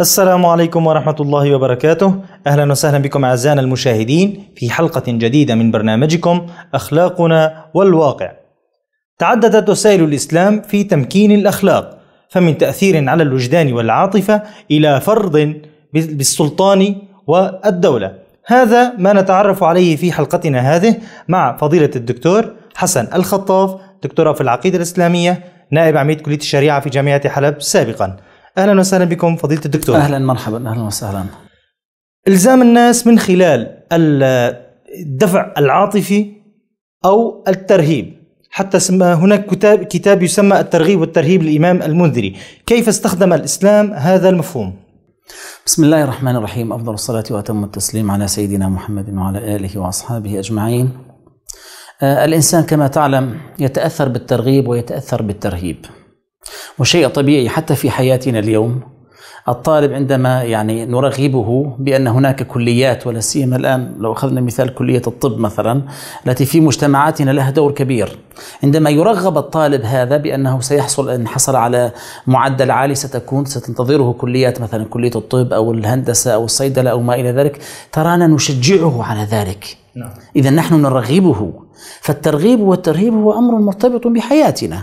السلام عليكم ورحمة الله وبركاته أهلا وسهلا بكم أعزائنا المشاهدين في حلقة جديدة من برنامجكم أخلاقنا والواقع تعددت وسائل الإسلام في تمكين الأخلاق فمن تأثير على الوجدان والعاطفة إلى فرض بالسلطان والدولة هذا ما نتعرف عليه في حلقتنا هذه مع فضيلة الدكتور حسن الخطاف دكتوراه في العقيدة الإسلامية نائب عميد كلية الشريعة في جامعة حلب سابقاً اهلا وسهلا بكم فضيله الدكتور اهلا مرحبا اهلا وسهلا الزام الناس من خلال الدفع العاطفي او الترهيب حتى سمى هناك كتاب كتاب يسمى الترغيب والترهيب للامام المنذري كيف استخدم الاسلام هذا المفهوم بسم الله الرحمن الرحيم افضل الصلاه واتم التسليم على سيدنا محمد وعلى اله واصحابه اجمعين آه، الانسان كما تعلم يتاثر بالترغيب ويتاثر بالترهيب وشيء طبيعي حتى في حياتنا اليوم الطالب عندما يعني نرغبه بان هناك كليات ولا سيما الان لو اخذنا مثال كليه الطب مثلا التي في مجتمعاتنا لها دور كبير عندما يرغب الطالب هذا بانه سيحصل ان حصل على معدل عالي ستكون ستنتظره كليات مثلا كليه الطب او الهندسه او الصيدله او ما الى ذلك ترانا نشجعه على ذلك نعم. اذا نحن نرغبه فالترغيب والترهيب هو امر مرتبط بحياتنا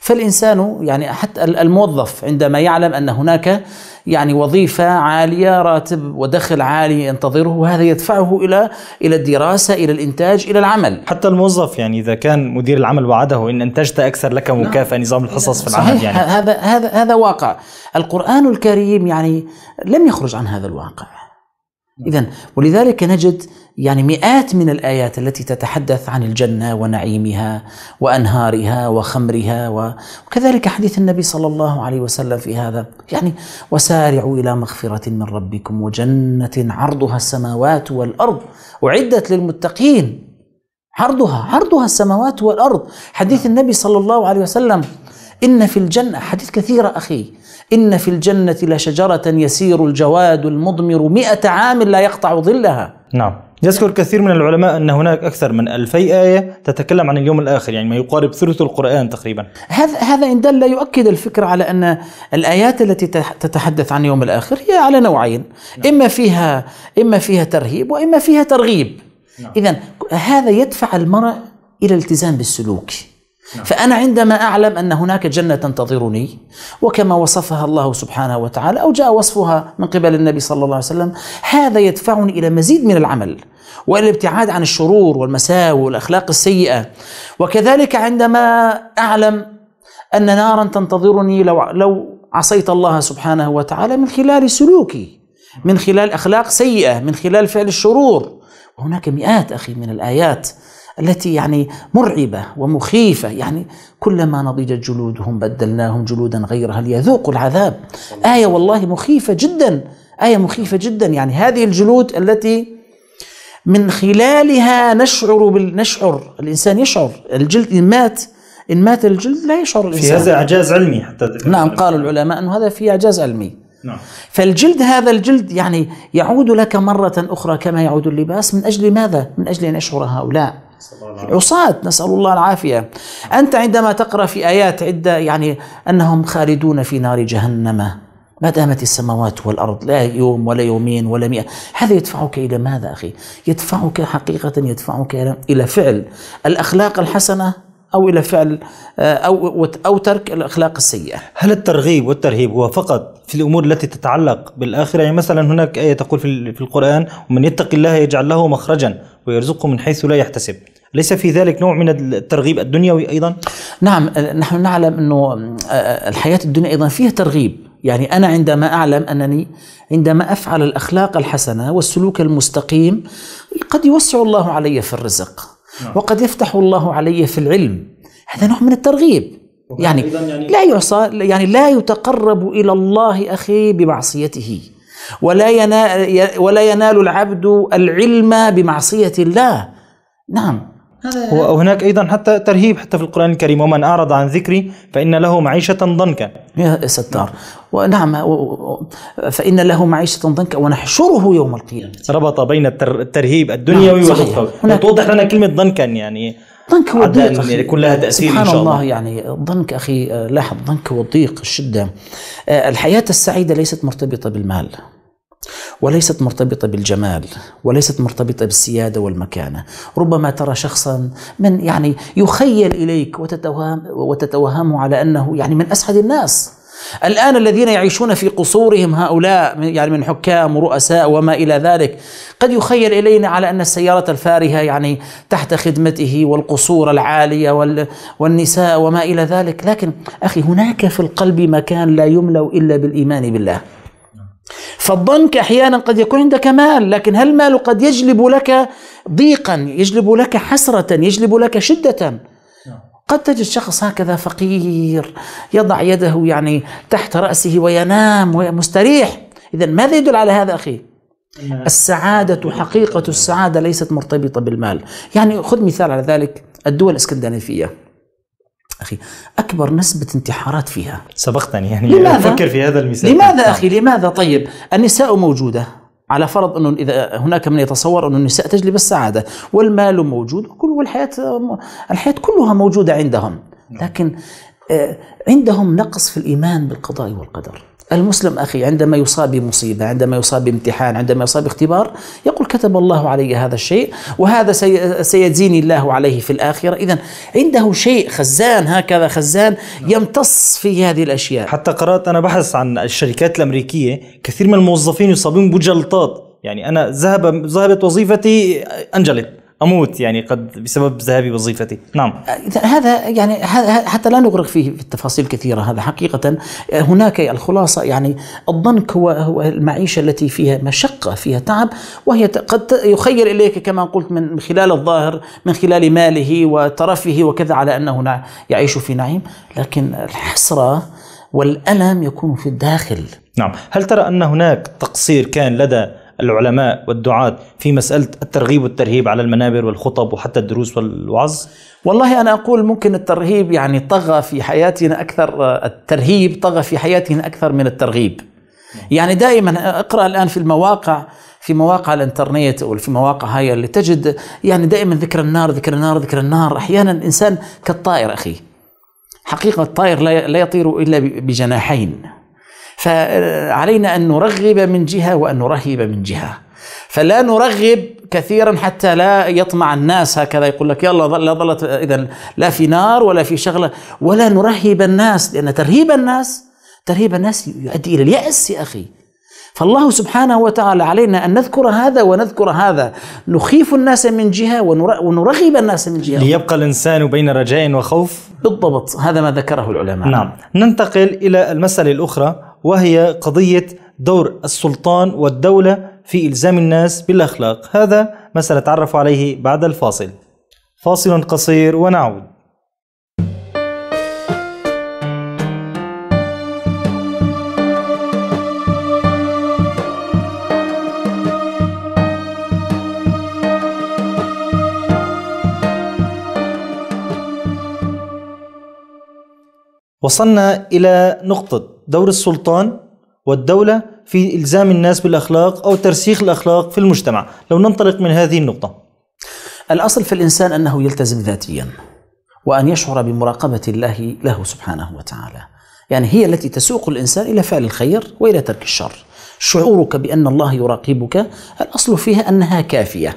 فالإنسان يعني حتى الموظف عندما يعلم أن هناك يعني وظيفة عالية راتب ودخل عالي ينتظره وهذا يدفعه إلى إلى الدراسة إلى الإنتاج إلى العمل حتى الموظف يعني إذا كان مدير العمل وعده إن أنتجت أكثر لك نعم. مكافأة نظام الحصص في العمل صحيح يعني هذا هذا هذا واقع القرآن الكريم يعني لم يخرج عن هذا الواقع إذا ولذلك نجد يعني مئات من الآيات التي تتحدث عن الجنة ونعيمها وأنهارها وخمرها وكذلك حديث النبي صلى الله عليه وسلم في هذا يعني وسارعوا إلى مغفرة من ربكم وجنة عرضها السماوات والأرض أعدت للمتقين عرضها عرضها السماوات والأرض حديث نعم. النبي صلى الله عليه وسلم إن في الجنة حديث كثيرة أخي إن في الجنة لشجرة يسير الجواد المضمر مئة عام لا يقطع ظلها نعم يذكر كثير من العلماء أن هناك أكثر من ألفي آية تتكلم عن اليوم الآخر يعني ما يقارب ثلث القرآن تقريبا هذا هذا إن دل يؤكد الفكرة على أن الآيات التي تتحدث عن يوم الآخر هي على نوعين نعم. إما فيها إما فيها ترهيب وإما فيها ترغيب نعم. إذا هذا يدفع المرء إلى الالتزام بالسلوك نعم. فأنا عندما أعلم أن هناك جنة تنتظرني وكما وصفها الله سبحانه وتعالى أو جاء وصفها من قبل النبي صلى الله عليه وسلم هذا يدفعني إلى مزيد من العمل والابتعاد عن الشرور والمساوئ والاخلاق السيئه وكذلك عندما اعلم ان نارا تنتظرني لو لو عصيت الله سبحانه وتعالى من خلال سلوكي من خلال اخلاق سيئه من خلال فعل الشرور وهناك مئات اخي من الايات التي يعني مرعبة ومخيفة يعني كلما نضجت جلودهم بدلناهم جلودا غيرها ليذوقوا العذاب آية والله مخيفة جدا آية مخيفة جدا يعني هذه الجلود التي من خلالها نشعر بال... نشعر الإنسان يشعر الجلد إن مات إن مات الجلد لا يشعر الإنسان في هذا إعجاز علمي حتى نعم قال العلماء أنه هذا في إعجاز علمي نعم. فالجلد هذا الجلد يعني يعود لك مرة أخرى كما يعود اللباس من أجل ماذا؟ من أجل أن يشعر هؤلاء عصاة نسأل الله العافية أنت عندما تقرأ في آيات عدة يعني أنهم خالدون في نار جهنم ما دامت السماوات والأرض لا يوم ولا يومين ولا مئة هذا يدفعك إلى ماذا أخي يدفعك حقيقة يدفعك إلى فعل الأخلاق الحسنة أو إلى فعل أو, أو ترك الأخلاق السيئة هل الترغيب والترهيب هو فقط في الأمور التي تتعلق بالآخرة يعني مثلا هناك آية تقول في القرآن ومن يتق الله يجعل له مخرجا ويرزقه من حيث لا يحتسب ليس في ذلك نوع من الترغيب الدنيوي أيضا؟ نعم نحن نعلم أنه آه، الحياة الدنيا أيضا فيها ترغيب يعني أنا عندما أعلم أنني عندما أفعل الأخلاق الحسنة والسلوك المستقيم قد يوسع الله علي في الرزق نعم. وقد يفتح الله علي في العلم هذا نوع من الترغيب يعني, يعني لا يعصى يعني لا يتقرب الى الله اخي بمعصيته ولا ينال ولا ينال العبد العلم بمعصيه الله نعم هذا وهناك ايضا حتى ترهيب حتى في القران الكريم ومن اعرض عن ذكري فان له معيشه ضنكا يا ستار ونعم فان له معيشه ضنكا ونحشره يوم القيامه ربط بين الترهيب الدنيوي نعم، والأخروي توضح لنا كلمه ضنكا يعني ضنك وضيق أخي يكون يعني لها تأثير سبحان إن شاء الله, الله يعني الضنك أخي لاحظ ضنك والضيق الشدة آه، الحياة السعيدة ليست مرتبطة بالمال وليست مرتبطة بالجمال وليست مرتبطة بالسيادة والمكانة ربما ترى شخصا من يعني يخيل إليك وتتوهم وتتوهمه على أنه يعني من أسعد الناس الآن الذين يعيشون في قصورهم هؤلاء يعني من حكام ورؤساء وما إلى ذلك قد يخيل إلينا على أن السيارة الفارهة يعني تحت خدمته والقصور العالية والنساء وما إلى ذلك لكن أخي هناك في القلب مكان لا يملأ إلا بالإيمان بالله فالضنك احيانا قد يكون عندك مال لكن هل المال قد يجلب لك ضيقا يجلب لك حسره يجلب لك شده قد تجد شخص هكذا فقير يضع يده يعني تحت راسه وينام مستريح اذا ماذا يدل على هذا اخي نعم. السعاده حقيقه السعاده ليست مرتبطه بالمال يعني خذ مثال على ذلك الدول الاسكندنافيه أخي أكبر نسبة انتحارات فيها سبقتني يعني لماذا؟ أفكر في هذا المثال لماذا أخي نعم. لماذا طيب النساء موجودة على فرض أنه إذا هناك من يتصور أن النساء تجلب السعادة والمال موجود كل والحياة الحياة كلها موجودة عندهم نعم. لكن آه، عندهم نقص في الإيمان بالقضاء والقدر المسلم أخي عندما يصاب بمصيبة عندما يصاب بامتحان عندما يصاب باختبار يقول كتب الله علي هذا الشيء وهذا سيزيني الله عليه في الآخرة إذا عنده شيء خزان هكذا خزان يمتص في هذه الأشياء حتى قرأت أنا بحث عن الشركات الأمريكية كثير من الموظفين يصابون بجلطات يعني أنا ذهب ذهبت وظيفتي أنجلت اموت يعني قد بسبب ذهابي وظيفتي نعم هذا يعني حتى لا نغرق فيه في التفاصيل كثيره هذا حقيقه هناك الخلاصه يعني الضنك هو هو المعيشه التي فيها مشقه فيها تعب وهي قد يخير اليك كما قلت من خلال الظاهر من خلال ماله وترفه وكذا على انه يعيش في نعيم لكن الحسره والالم يكون في الداخل نعم هل ترى ان هناك تقصير كان لدى العلماء والدعاة في مسألة الترغيب والترهيب على المنابر والخطب وحتى الدروس والوعظ؟ والله أنا أقول ممكن الترهيب يعني طغى في حياتنا أكثر الترهيب طغى في حياتنا أكثر من الترغيب يعني دائما اقرا الان في المواقع في مواقع الانترنت او في مواقع هاي اللي تجد يعني دائما ذكر النار ذكر النار ذكر النار احيانا الانسان كالطائر اخي حقيقه الطائر لا يطير الا بجناحين فعلينا أن نرغب من جهة وأن نرهب من جهة فلا نرغب كثيرا حتى لا يطمع الناس هكذا يقول لك يلا لا ظلت إذا لا في نار ولا في شغلة ولا نرهب الناس لأن ترهيب الناس ترهيب الناس يؤدي إلى اليأس يا أخي فالله سبحانه وتعالى علينا أن نذكر هذا ونذكر هذا نخيف الناس من جهة ونرغب الناس من جهة ليبقى الإنسان بين رجاء وخوف بالضبط هذا ما ذكره العلماء نعم ننتقل إلى المسألة الأخرى وهي قضية دور السلطان والدولة في إلزام الناس بالأخلاق هذا ما سنتعرف عليه بعد الفاصل فاصل قصير ونعود وصلنا إلى نقطة دور السلطان والدولة في إلزام الناس بالأخلاق أو ترسيخ الأخلاق في المجتمع لو ننطلق من هذه النقطة الأصل في الإنسان أنه يلتزم ذاتيا وأن يشعر بمراقبة الله له سبحانه وتعالى يعني هي التي تسوق الإنسان إلى فعل الخير وإلى ترك الشر شعورك بأن الله يراقبك الأصل فيها أنها كافية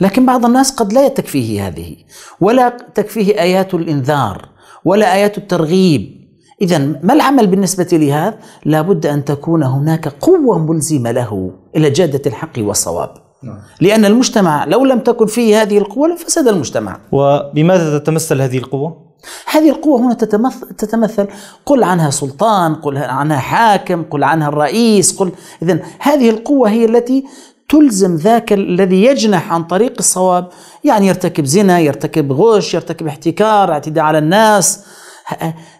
لكن بعض الناس قد لا تكفيه هذه ولا تكفيه آيات الإنذار ولا آيات الترغيب إذا ما العمل بالنسبة لهذا؟ لابد أن تكون هناك قوة ملزمة له إلى جادة الحق والصواب نعم. لأن المجتمع لو لم تكن فيه هذه القوة لفسد المجتمع وبماذا تتمثل هذه القوة؟ هذه القوة هنا تتمثل, تتمثل قل عنها سلطان قل عنها حاكم قل عنها الرئيس قل إذا هذه القوة هي التي تلزم ذاك الذي يجنح عن طريق الصواب يعني يرتكب زنا يرتكب غش يرتكب احتكار اعتداء على الناس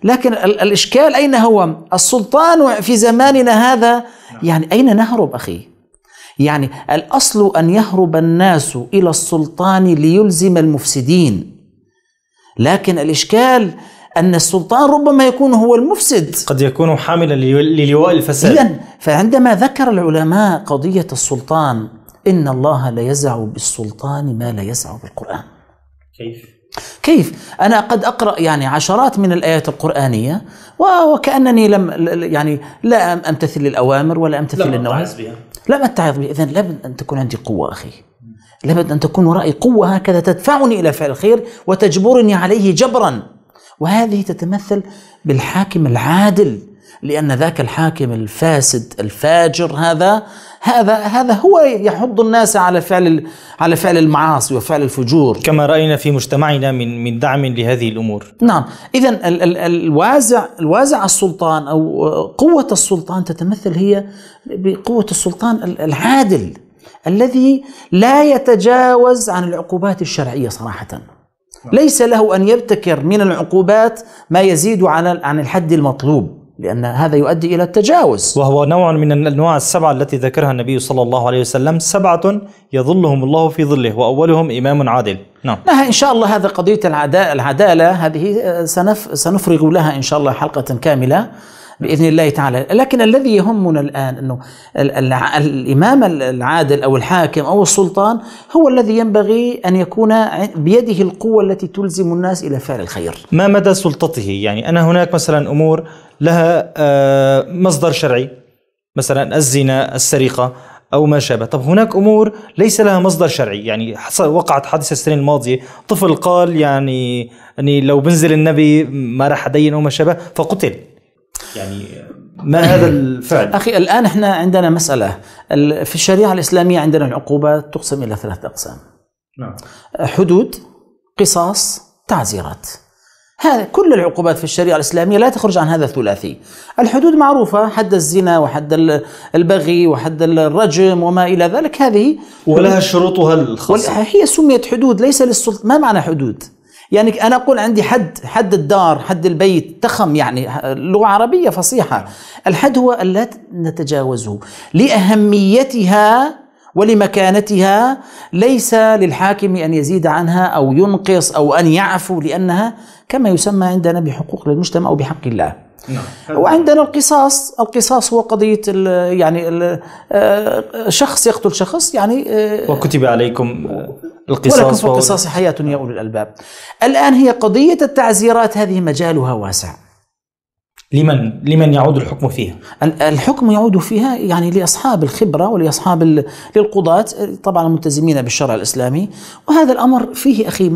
لكن الإشكال أين هو السلطان في زماننا هذا نعم. يعني أين نهرب أخي يعني الأصل أن يهرب الناس إلى السلطان ليلزم المفسدين لكن الإشكال أن السلطان ربما يكون هو المفسد قد يكون حاملا للواء الفساد إذن فعندما ذكر العلماء قضية السلطان إن الله لا يزع بالسلطان ما لا يزع بالقرآن كيف؟ كيف؟ أنا قد أقرأ يعني عشرات من الآيات القرآنية وكأنني لم يعني لا أمتثل الأوامر ولا أمتثل النواهي لم أتعظ بها إذا لابد أن تكون عندي قوة أخي لابد أن تكون ورائي قوة هكذا تدفعني إلى فعل الخير وتجبرني عليه جبرا وهذه تتمثل بالحاكم العادل لأن ذاك الحاكم الفاسد الفاجر هذا هذا هذا هو يحض الناس على فعل على فعل المعاصي وفعل الفجور كما رأينا في مجتمعنا من من دعم لهذه الأمور نعم إذا ال- ال- الوازع الوازع السلطان أو قوة السلطان تتمثل هي بقوة السلطان العادل الذي لا يتجاوز عن العقوبات الشرعية صراحةً نعم. ليس له ان يبتكر من العقوبات ما يزيد على عن الحد المطلوب لأن هذا يؤدي إلى التجاوز وهو نوع من الأنواع السبعة التي ذكرها النبي صلى الله عليه وسلم سبعة يظلهم الله في ظله وأولهم إمام عادل نعم إن شاء الله هذا قضية العدالة هذه سنف سنفرغ لها إن شاء الله حلقة كاملة باذن الله تعالى، لكن الذي يهمنا الان انه الامام العادل او الحاكم او السلطان هو الذي ينبغي ان يكون بيده القوه التي تلزم الناس الى فعل الخير. ما مدى سلطته؟ يعني انا هناك مثلا امور لها آه، مصدر شرعي مثلا الزنا السرقة أو ما شابه طب هناك أمور ليس لها مصدر شرعي يعني وقعت حادثة السنة الماضية طفل قال يعني أني يعني لو بنزل النبي ما راح أدين أو ما شابه فقتل يعني ما هذا الفعل؟ اخي الان احنا عندنا مساله في الشريعه الاسلاميه عندنا العقوبات تقسم الى ثلاث اقسام. نعم. حدود، قصاص، تعزيرات. هذا كل العقوبات في الشريعة الإسلامية لا تخرج عن هذا الثلاثي الحدود معروفة حد الزنا وحد البغي وحد الرجم وما إلى ذلك هذه ولها شروطها الخاصة هي سميت حدود ليس للسلطة ما معنى حدود يعني أنا أقول عندي حد حد الدار حد البيت تخم يعني لغة عربية فصيحة نعم. الحد هو ألا نتجاوزه لأهميتها ولمكانتها ليس للحاكم ان يزيد عنها او ينقص او ان يعفو لانها كما يسمى عندنا بحقوق للمجتمع او بحق الله. نعم. وعندنا القصاص، القصاص هو قضيه يعني آه، شخص يقتل شخص يعني آه، وكتب عليكم القصاص ولكم في القصاص حياه يا اولي الالباب. الان هي قضيه التعزيرات هذه مجالها واسع. لمن لمن يعود الحكم فيها؟ الحكم يعود فيها يعني لاصحاب الخبره ولاصحاب للقضاة طبعا الملتزمين بالشرع الاسلامي وهذا الامر فيه اخي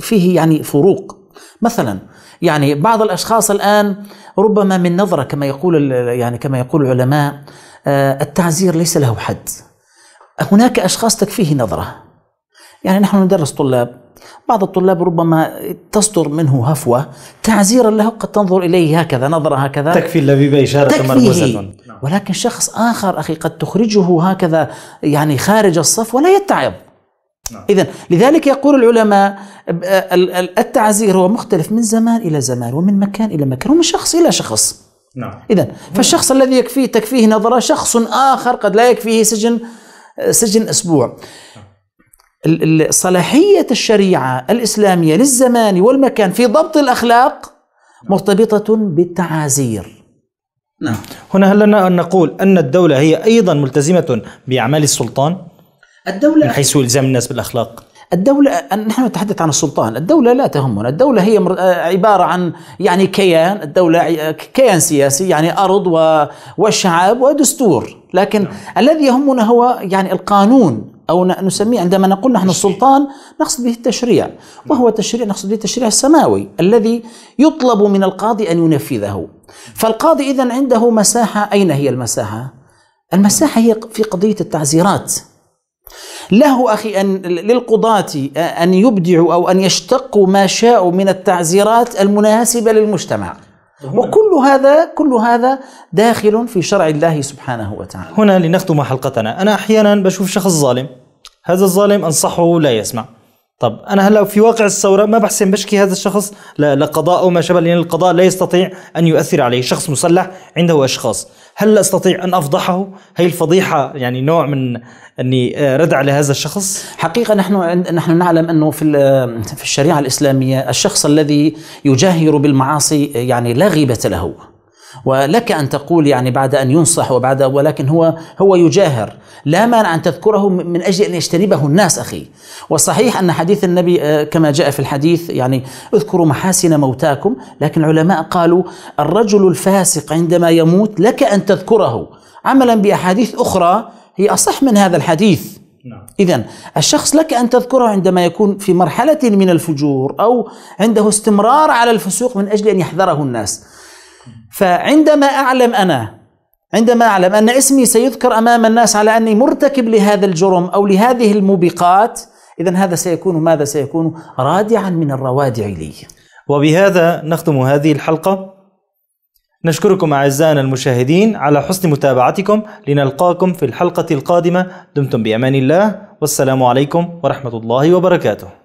فيه يعني فروق مثلا يعني بعض الاشخاص الان ربما من نظره كما يقول يعني كما يقول العلماء آه، التعزير ليس له حد هناك اشخاص تكفيه نظره يعني نحن ندرس طلاب بعض الطلاب ربما تصدر منه هفوة تعزيرا له قد تنظر إليه هكذا نظرة هكذا تكفي اللبيب إشارة مرموزة ولكن شخص آخر أخي قد تخرجه هكذا يعني خارج الصف ولا يتعظ إذا لذلك يقول العلماء التعزير هو مختلف من زمان إلى زمان ومن مكان إلى مكان ومن شخص إلى شخص نعم إذا فالشخص الذي يكفيه تكفيه نظرة شخص آخر قد لا يكفيه سجن سجن أسبوع صلاحية الشريعة الإسلامية للزمان والمكان في ضبط الأخلاق مرتبطة بالتعازير نعم هنا هل لنا أن نقول أن الدولة هي أيضا ملتزمة بأعمال السلطان؟ الدولة من حيث إلزام الناس بالأخلاق الدولة نحن نتحدث عن السلطان الدولة لا تهمنا الدولة هي آه، عبارة عن يعني كيان الدولة كيان سياسي يعني أرض وشعب ودستور لكن نعم. الذي يهمنا هو يعني القانون أو نسميه عندما نقول نحن السلطان نقصد به التشريع وهو تشريع نقصد به التشريع السماوي الذي يطلب من القاضي أن ينفذه فالقاضي إذا عنده مساحة أين هي المساحة؟ المساحة هي في قضية التعزيرات له أخي أن للقضاة أن يبدعوا أو أن يشتقوا ما شاءوا من التعزيرات المناسبة للمجتمع وكل هذا كل هذا داخل في شرع الله سبحانه وتعالى هنا لنختم حلقتنا أنا أحيانا بشوف شخص ظالم هذا الظالم أنصحه لا يسمع طب انا هلا في واقع الثوره ما بحسن بشكي هذا الشخص لقضاء او ما شابه لان القضاء لا يستطيع ان يؤثر عليه، شخص مسلح عنده اشخاص، هل استطيع ان افضحه؟ هي الفضيحه يعني نوع من اني آه، ردع لهذا الشخص؟ حقيقه نحن نحن نعلم انه في في الشريعه الاسلاميه الشخص الذي يجاهر بالمعاصي يعني لا غيبه له. ولك ان تقول يعني بعد ان ينصح وبعد ولكن هو هو يجاهر لا مانع ان تذكره من اجل ان يجتنبه الناس اخي وصحيح ان حديث النبي آه، كما جاء في الحديث يعني اذكروا محاسن موتاكم لكن العلماء قالوا الرجل الفاسق عندما يموت لك ان تذكره عملا باحاديث اخرى هي اصح من هذا الحديث نعم. إذا الشخص لك أن تذكره عندما يكون في مرحلة من الفجور أو عنده استمرار على الفسوق من أجل أن يحذره الناس فعندما أعلم أنا عندما أعلم أن اسمي سيذكر أمام الناس على أني مرتكب لهذا الجرم أو لهذه الموبقات إذا هذا سيكون ماذا سيكون رادعا من الروادع لي وبهذا نختم هذه الحلقة نشكركم أعزائنا المشاهدين على حسن متابعتكم لنلقاكم في الحلقة القادمة دمتم بأمان الله والسلام عليكم ورحمة الله وبركاته